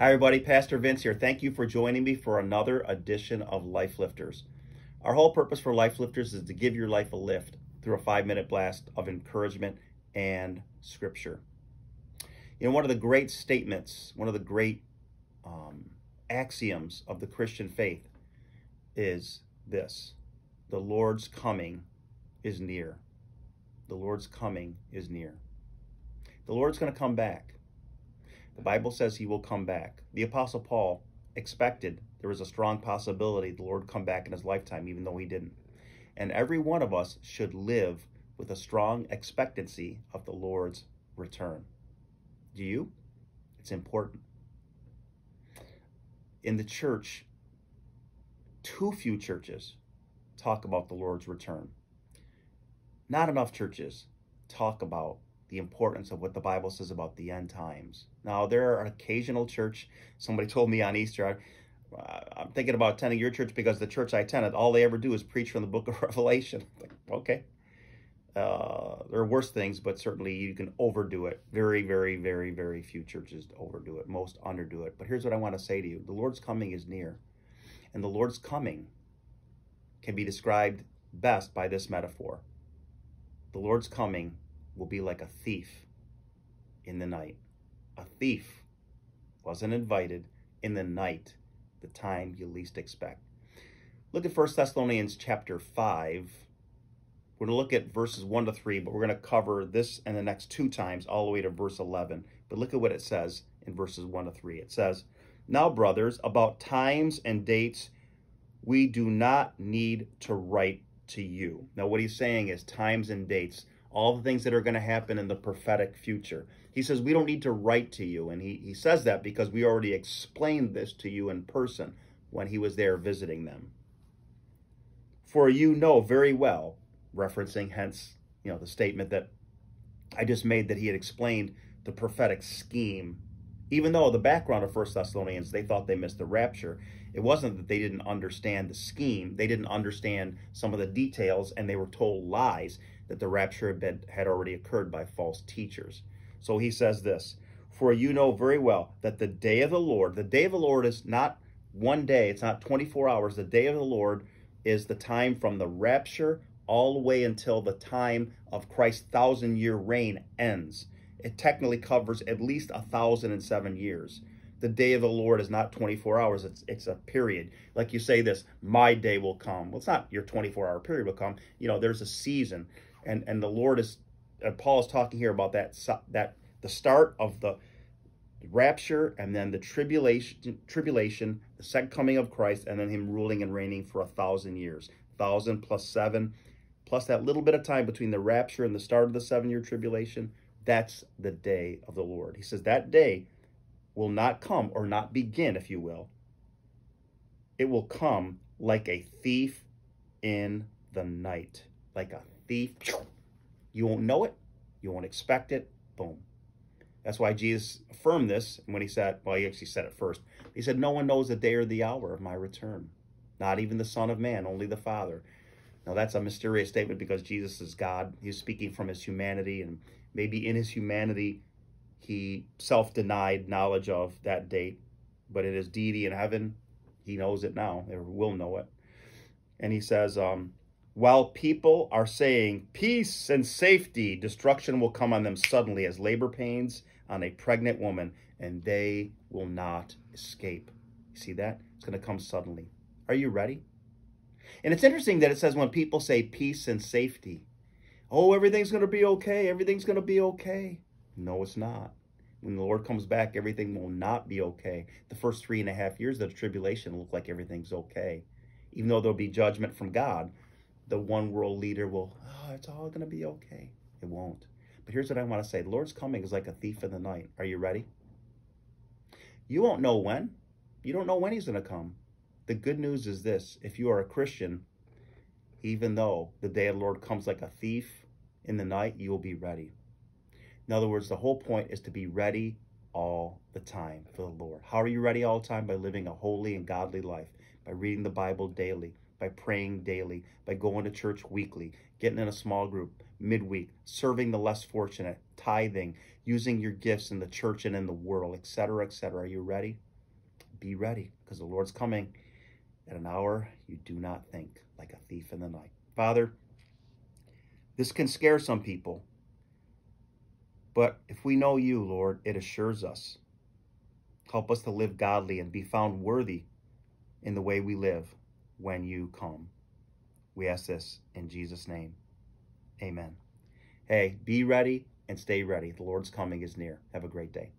Hi, everybody. Pastor Vince here. Thank you for joining me for another edition of Life Lifters. Our whole purpose for Life Lifters is to give your life a lift through a five minute blast of encouragement and scripture. You know, one of the great statements, one of the great um, axioms of the Christian faith is this the Lord's coming is near. The Lord's coming is near. The Lord's going to come back. The Bible says he will come back. The Apostle Paul expected there was a strong possibility the Lord come back in his lifetime, even though he didn't. And every one of us should live with a strong expectancy of the Lord's return. Do you? It's important. In the church, too few churches talk about the Lord's return. Not enough churches talk about the importance of what the Bible says about the end times now, there are an occasional church. Somebody told me on Easter, I, uh, I'm thinking about attending your church because the church I attended, all they ever do is preach from the book of Revelation. Like, okay. Uh, there are worse things, but certainly you can overdo it. Very, very, very, very few churches overdo it. Most underdo it. But here's what I want to say to you. The Lord's coming is near. And the Lord's coming can be described best by this metaphor. The Lord's coming will be like a thief in the night a thief wasn't invited in the night, the time you least expect. Look at 1 Thessalonians chapter 5. We're going to look at verses 1 to 3, but we're going to cover this and the next two times all the way to verse 11. But look at what it says in verses 1 to 3. It says, Now, brothers, about times and dates, we do not need to write to you. Now, what he's saying is times and dates all the things that are going to happen in the prophetic future. He says, we don't need to write to you. And he, he says that because we already explained this to you in person when he was there visiting them. For you know very well, referencing hence, you know, the statement that I just made that he had explained the prophetic scheme even though the background of First Thessalonians, they thought they missed the rapture, it wasn't that they didn't understand the scheme. They didn't understand some of the details, and they were told lies that the rapture had, been, had already occurred by false teachers. So he says this, For you know very well that the day of the Lord, the day of the Lord is not one day, it's not 24 hours. The day of the Lord is the time from the rapture all the way until the time of Christ's thousand year reign ends it technically covers at least a 1,007 years. The day of the Lord is not 24 hours. It's, it's a period. Like you say this, my day will come. Well, it's not your 24-hour period will come. You know, there's a season. And, and the Lord is, and Paul is talking here about that, that the start of the rapture and then the tribulation, tribulation, the second coming of Christ, and then him ruling and reigning for a thousand years. Thousand plus seven, plus that little bit of time between the rapture and the start of the seven-year tribulation, that's the day of the Lord. He says that day will not come or not begin, if you will. It will come like a thief in the night, like a thief. You won't know it. You won't expect it. Boom. That's why Jesus affirmed this when he said, well, he actually said it first. He said, no one knows the day or the hour of my return, not even the Son of Man, only the Father. Now that's a mysterious statement because Jesus is God. He's speaking from his humanity and maybe in his humanity, he self-denied knowledge of that date, but in his deity in heaven, he knows it now or will know it. And he says, um, while people are saying peace and safety, destruction will come on them suddenly as labor pains on a pregnant woman, and they will not escape. You see that? It's going to come suddenly. Are you ready? And it's interesting that it says when people say peace and safety, oh, everything's going to be okay. Everything's going to be okay. No, it's not. When the Lord comes back, everything will not be okay. The first three and a half years of the tribulation look like everything's okay. Even though there'll be judgment from God, the one world leader will, oh, it's all going to be okay. It won't. But here's what I want to say. The Lord's coming is like a thief in the night. Are you ready? You won't know when. You don't know when he's going to come. The good news is this if you are a Christian, even though the day of the Lord comes like a thief in the night, you will be ready. In other words, the whole point is to be ready all the time for the Lord. How are you ready all the time? By living a holy and godly life, by reading the Bible daily, by praying daily, by going to church weekly, getting in a small group midweek, serving the less fortunate, tithing, using your gifts in the church and in the world, etc., etc. Are you ready? Be ready because the Lord's coming at an hour you do not think, like a thief in the night. Father, this can scare some people, but if we know you, Lord, it assures us. Help us to live godly and be found worthy in the way we live when you come. We ask this in Jesus' name. Amen. Hey, be ready and stay ready. The Lord's coming is near. Have a great day.